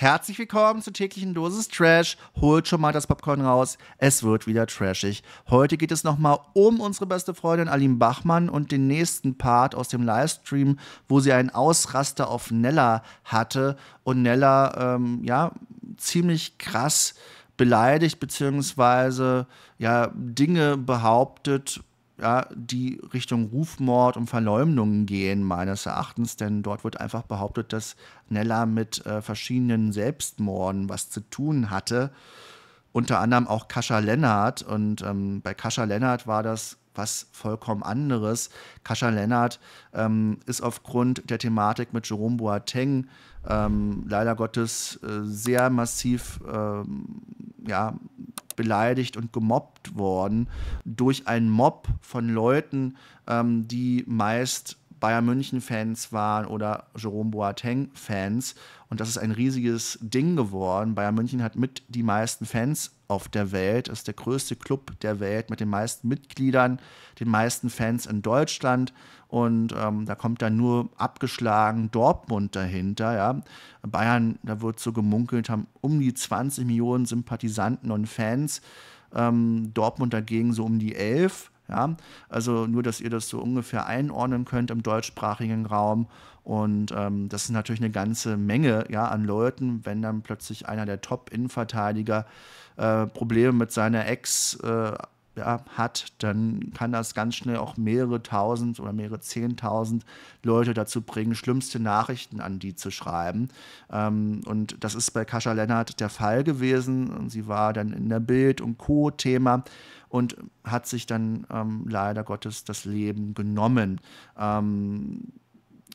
Herzlich willkommen zur täglichen Dosis Trash. Holt schon mal das Popcorn raus. Es wird wieder trashig. Heute geht es nochmal um unsere beste Freundin Aline Bachmann und den nächsten Part aus dem Livestream, wo sie einen Ausraster auf Nella hatte und Nella, ähm, ja, ziemlich krass beleidigt, beziehungsweise ja, Dinge behauptet ja, die Richtung Rufmord und Verleumdungen gehen, meines Erachtens, denn dort wird einfach behauptet, dass Nella mit äh, verschiedenen Selbstmorden was zu tun hatte. Unter anderem auch Kascha Lennart. Und ähm, bei Kascha Lennart war das was vollkommen anderes. Kascha Lennart ähm, ist aufgrund der Thematik mit Jerome Boateng ähm, leider Gottes äh, sehr massiv ähm, ja, beleidigt und gemobbt worden durch einen Mob von Leuten, ähm, die meist Bayern München-Fans waren oder Jerome Boateng-Fans. Und das ist ein riesiges Ding geworden. Bayern München hat mit die meisten Fans auf der Welt, ist der größte Club der Welt mit den meisten Mitgliedern, den meisten Fans in Deutschland. Und ähm, da kommt dann nur abgeschlagen Dortmund dahinter. Ja. Bayern, da wird so gemunkelt, haben um die 20 Millionen Sympathisanten und Fans. Ähm, Dortmund dagegen so um die 11. Ja? Also nur, dass ihr das so ungefähr einordnen könnt im deutschsprachigen Raum. Und ähm, das ist natürlich eine ganze Menge ja, an Leuten, wenn dann plötzlich einer der Top-Innenverteidiger äh, Probleme mit seiner Ex- äh, ja, hat, dann kann das ganz schnell auch mehrere tausend oder mehrere zehntausend Leute dazu bringen, schlimmste Nachrichten an die zu schreiben. Ähm, und das ist bei Kascha Lennart der Fall gewesen. sie war dann in der Bild- und Co-Thema und hat sich dann ähm, leider Gottes das Leben genommen. Ähm,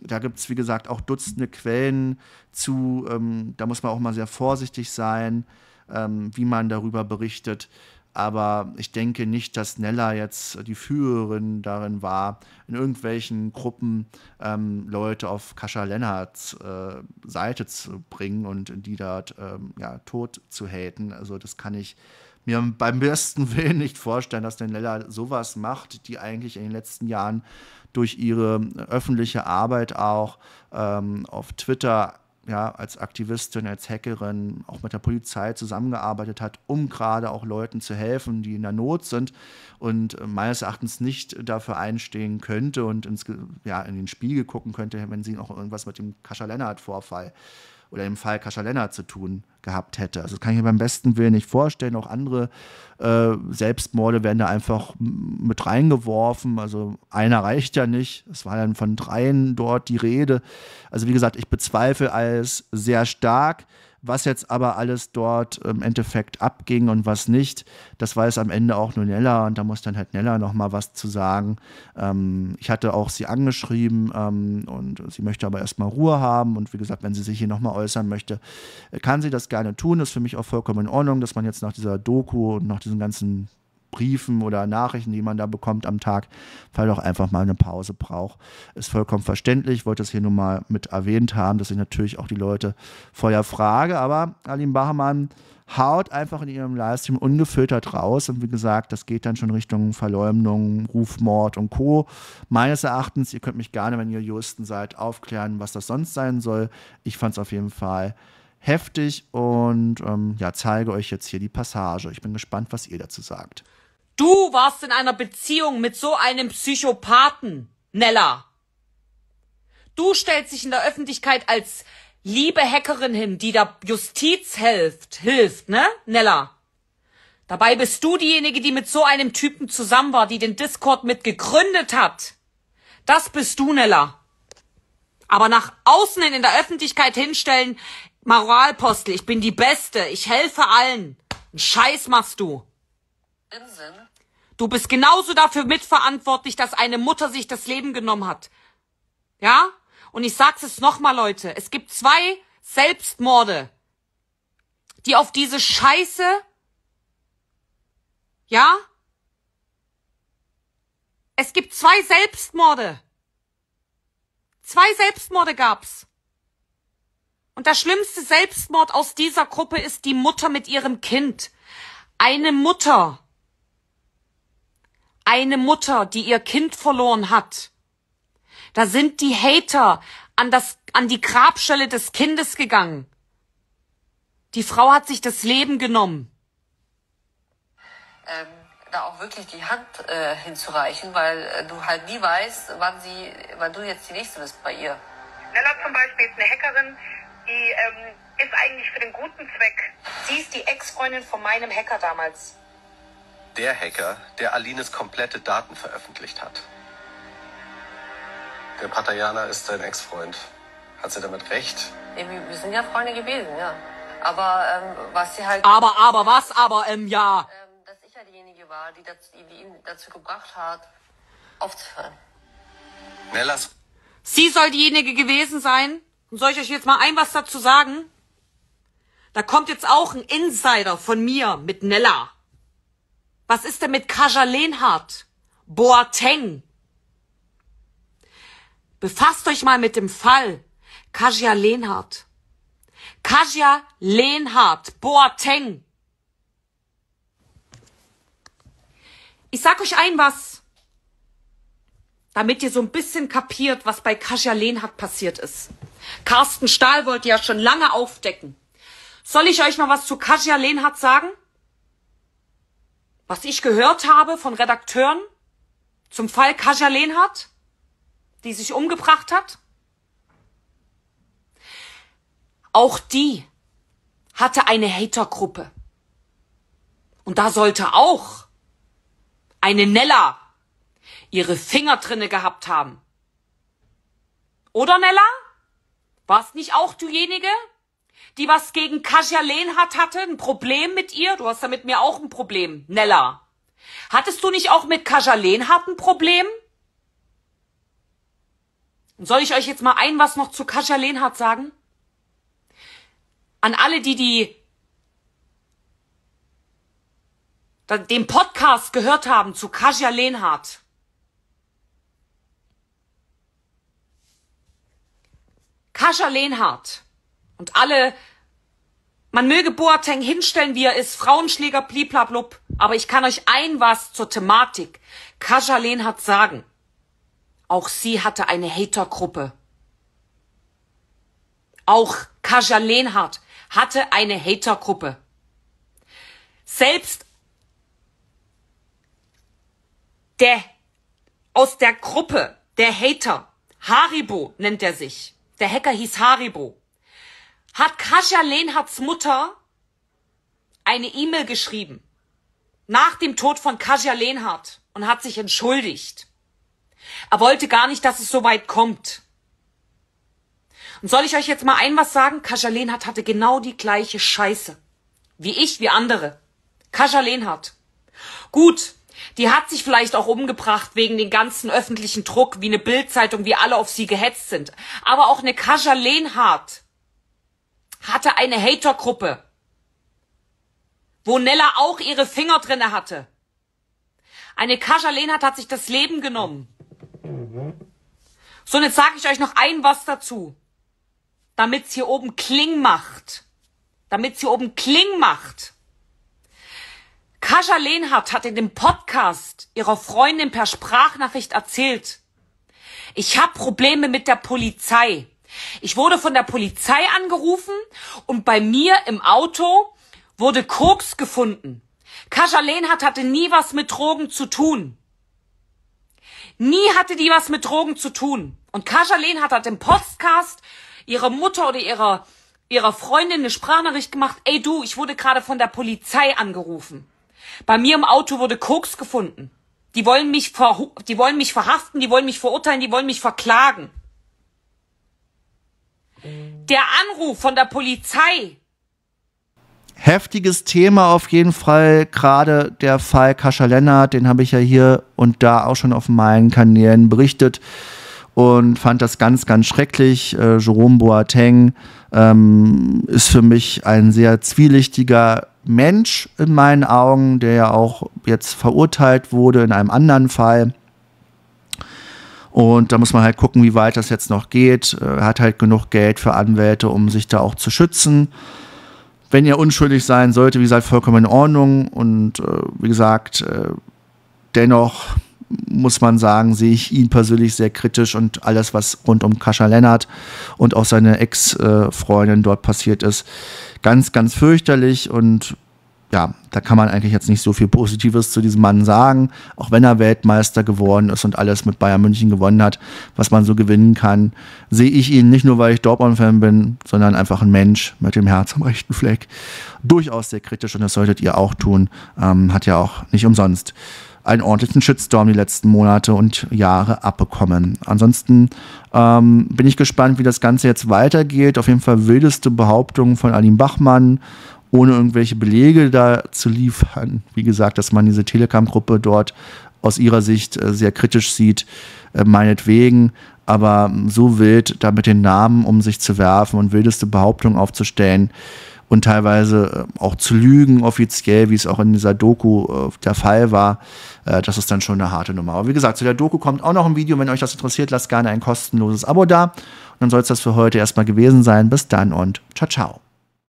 da gibt es, wie gesagt, auch Dutzende Quellen zu. Ähm, da muss man auch mal sehr vorsichtig sein, ähm, wie man darüber berichtet aber ich denke nicht, dass Nella jetzt die Führerin darin war, in irgendwelchen Gruppen ähm, Leute auf Kascha Lennarts äh, Seite zu bringen und die dort ähm, ja, tot zu haten. Also das kann ich mir beim besten Willen nicht vorstellen, dass Nella sowas macht, die eigentlich in den letzten Jahren durch ihre öffentliche Arbeit auch ähm, auf Twitter ja, als Aktivistin, als Hackerin, auch mit der Polizei zusammengearbeitet hat, um gerade auch Leuten zu helfen, die in der Not sind und äh, meines Erachtens nicht dafür einstehen könnte und ins, ja, in den Spiegel gucken könnte, wenn sie auch irgendwas mit dem Kascha Lennart-Vorfall oder im Fall Kaschalena zu tun gehabt hätte. Also das kann ich mir beim besten Willen nicht vorstellen. Auch andere äh, Selbstmorde werden da einfach mit reingeworfen. Also einer reicht ja nicht. Es war dann von dreien dort die Rede. Also wie gesagt, ich bezweifle alles sehr stark. Was jetzt aber alles dort im Endeffekt abging und was nicht, das weiß am Ende auch nur Nella und da muss dann halt Nella nochmal was zu sagen. Ähm, ich hatte auch sie angeschrieben ähm, und sie möchte aber erstmal Ruhe haben und wie gesagt, wenn sie sich hier nochmal äußern möchte, kann sie das gerne tun. Ist für mich auch vollkommen in Ordnung, dass man jetzt nach dieser Doku und nach diesen ganzen Briefen oder Nachrichten, die man da bekommt am Tag, vielleicht auch einfach mal eine Pause braucht. Ist vollkommen verständlich. Ich wollte das hier nur mal mit erwähnt haben, dass ich natürlich auch die Leute vorher frage. Aber Alim Bachmann haut einfach in ihrem Livestream ungefiltert raus. Und wie gesagt, das geht dann schon Richtung Verleumdung, Rufmord und Co. Meines Erachtens, ihr könnt mich gerne, wenn ihr Juristen seid, aufklären, was das sonst sein soll. Ich fand es auf jeden Fall heftig und ähm, ja, zeige euch jetzt hier die Passage. Ich bin gespannt, was ihr dazu sagt. Du warst in einer Beziehung mit so einem Psychopathen, Nella. Du stellst dich in der Öffentlichkeit als liebe Hackerin hin, die der Justiz hilft, hilft, ne, Nella? Dabei bist du diejenige, die mit so einem Typen zusammen war, die den Discord mit gegründet hat. Das bist du, Nella. Aber nach außen hin in der Öffentlichkeit hinstellen, Moralpostel, ich bin die Beste, ich helfe allen. Einen Scheiß machst du. Inseln Du bist genauso dafür mitverantwortlich, dass eine Mutter sich das Leben genommen hat. Ja? Und ich sag's es nochmal, Leute. Es gibt zwei Selbstmorde, die auf diese Scheiße, ja? Es gibt zwei Selbstmorde. Zwei Selbstmorde gab's. Und der schlimmste Selbstmord aus dieser Gruppe ist die Mutter mit ihrem Kind. Eine Mutter, eine Mutter, die ihr Kind verloren hat. Da sind die Hater an das, an die Grabstelle des Kindes gegangen. Die Frau hat sich das Leben genommen. Ähm, da auch wirklich die Hand äh, hinzureichen, weil äh, du halt nie weißt, wann sie, wann du jetzt die nächste bist bei ihr. Nella zum Beispiel ist eine Hackerin, die ähm, ist eigentlich für den guten Zweck. Sie ist die Ex-Freundin von meinem Hacker damals der Hacker, der Alines komplette Daten veröffentlicht hat. Der Patayaner ist sein Ex-Freund. Hat sie damit recht? Wir sind ja Freunde gewesen, ja. Aber ähm, was sie halt. Aber, aber, was? Aber, ähm, ja. Ähm, dass ich ja diejenige war, die, das, die ihn dazu gebracht hat, aufzuhören. Nellas. Sie soll diejenige gewesen sein. Und soll ich euch jetzt mal ein was dazu sagen? Da kommt jetzt auch ein Insider von mir mit Nella. Was ist denn mit Kaja Lehnhardt? Boateng? Befasst euch mal mit dem Fall. Kaja Lehnhardt. Kaja Lehnhardt. Boateng. Ich sag euch ein was. Damit ihr so ein bisschen kapiert, was bei Kaja Lehnhardt passiert ist. Carsten Stahl wollte ja schon lange aufdecken. Soll ich euch mal was zu Kaja Lehnhardt sagen? was ich gehört habe von Redakteuren zum Fall Kaja Lehnhardt, die sich umgebracht hat, auch die hatte eine Hatergruppe. Und da sollte auch eine Nella ihre Finger drinne gehabt haben. Oder Nella? Warst nicht auch dujenige, die was gegen Kasia Lehnhardt hatte, ein Problem mit ihr. Du hast da mit mir auch ein Problem, Nella. Hattest du nicht auch mit Kasia Lehnhardt ein Problem? Und soll ich euch jetzt mal ein was noch zu Kasia Lehnhardt sagen? An alle, die die den Podcast gehört haben zu Kasia Lehnhardt. Kasia Lehnhardt und alle, man möge Boateng hinstellen, wie er ist, Frauenschläger, bliblablub, aber ich kann euch ein was zur Thematik. Kaja hat sagen, auch sie hatte eine Hatergruppe. Auch Kaja Lehnhardt hatte eine Hatergruppe. Selbst der aus der Gruppe der Hater, Haribo nennt er sich. Der Hacker hieß Haribo hat Kasia Lehnhards Mutter eine E-Mail geschrieben nach dem Tod von Kasia Lehnhardt und hat sich entschuldigt. Er wollte gar nicht, dass es so weit kommt. Und soll ich euch jetzt mal ein was sagen? Kasia Lehnhardt hatte genau die gleiche Scheiße. Wie ich, wie andere. Kasia Lehnhardt. Gut, die hat sich vielleicht auch umgebracht wegen den ganzen öffentlichen Druck, wie eine Bildzeitung, wie alle auf sie gehetzt sind. Aber auch eine Kasia Lehnhardt hatte eine Hatergruppe, wo Nella auch ihre Finger drinne hatte. Eine Kaja Lehnhardt hat sich das Leben genommen. So, und jetzt sage ich euch noch ein was dazu. Damit's hier oben Kling macht. Damit's hier oben Kling macht. Kaja Lehnhardt hat in dem Podcast ihrer Freundin per Sprachnachricht erzählt, ich habe Probleme mit der Polizei. Ich wurde von der Polizei angerufen und bei mir im Auto wurde Koks gefunden. Kascha Lehnhardt hatte nie was mit Drogen zu tun. Nie hatte die was mit Drogen zu tun. Und Kascha Lehnhardt hat halt im Podcast ihrer Mutter oder ihrer, ihrer Freundin eine Sprachnachricht gemacht. Ey du, ich wurde gerade von der Polizei angerufen. Bei mir im Auto wurde Koks gefunden. Die wollen mich, ver die wollen mich verhaften, die wollen mich verurteilen, die wollen mich verklagen. Der Anruf von der Polizei. Heftiges Thema auf jeden Fall, gerade der Fall Kascha Lennart, den habe ich ja hier und da auch schon auf meinen Kanälen berichtet und fand das ganz, ganz schrecklich. Äh, Jerome Boateng ähm, ist für mich ein sehr zwielichtiger Mensch in meinen Augen, der ja auch jetzt verurteilt wurde in einem anderen Fall. Und da muss man halt gucken, wie weit das jetzt noch geht. Er äh, hat halt genug Geld für Anwälte, um sich da auch zu schützen. Wenn er unschuldig sein sollte, wie gesagt, vollkommen in Ordnung. Und äh, wie gesagt, äh, dennoch muss man sagen, sehe ich ihn persönlich sehr kritisch und alles, was rund um Kascha Lennart und auch seine Ex-Freundin äh, dort passiert ist, ganz, ganz fürchterlich und ja, da kann man eigentlich jetzt nicht so viel Positives zu diesem Mann sagen, auch wenn er Weltmeister geworden ist und alles mit Bayern München gewonnen hat, was man so gewinnen kann, sehe ich ihn nicht nur, weil ich Dortmund-Fan bin, sondern einfach ein Mensch mit dem Herz am rechten Fleck. Durchaus sehr kritisch und das solltet ihr auch tun. Ähm, hat ja auch nicht umsonst einen ordentlichen Shitstorm die letzten Monate und Jahre abbekommen. Ansonsten ähm, bin ich gespannt, wie das Ganze jetzt weitergeht. Auf jeden Fall wildeste Behauptungen von Alim Bachmann, ohne irgendwelche Belege da zu liefern. Wie gesagt, dass man diese Telegram-Gruppe dort aus ihrer Sicht äh, sehr kritisch sieht, äh, meinetwegen, aber ähm, so wild da mit den Namen um sich zu werfen und wildeste Behauptungen aufzustellen und teilweise ähm, auch zu lügen offiziell, wie es auch in dieser Doku äh, der Fall war, das ist dann schon eine harte Nummer. Aber wie gesagt, zu der Doku kommt auch noch ein Video. Wenn euch das interessiert, lasst gerne ein kostenloses Abo da. Und dann soll es das für heute erstmal gewesen sein. Bis dann und ciao, ciao.